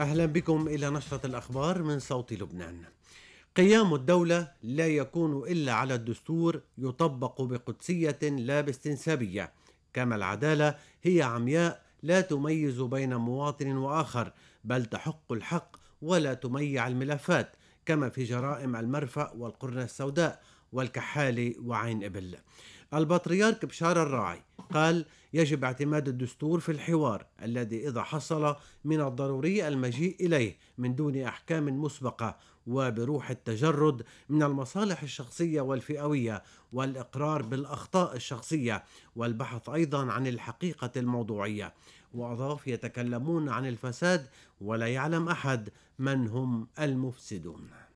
أهلا بكم إلى نشرة الأخبار من صوت لبنان قيام الدولة لا يكون إلا على الدستور يطبق بقدسية لا باستنسابية كما العدالة هي عمياء لا تميز بين مواطن وآخر بل تحق الحق ولا تميع الملفات كما في جرائم المرفأ والقرنة السوداء والكحالي وعين إبل البطريرك بشار الراعي قال يجب اعتماد الدستور في الحوار الذي إذا حصل من الضروري المجيء إليه من دون أحكام مسبقة وبروح التجرد من المصالح الشخصية والفئوية والإقرار بالأخطاء الشخصية والبحث أيضا عن الحقيقة الموضوعية وأضاف يتكلمون عن الفساد ولا يعلم أحد من هم المفسدون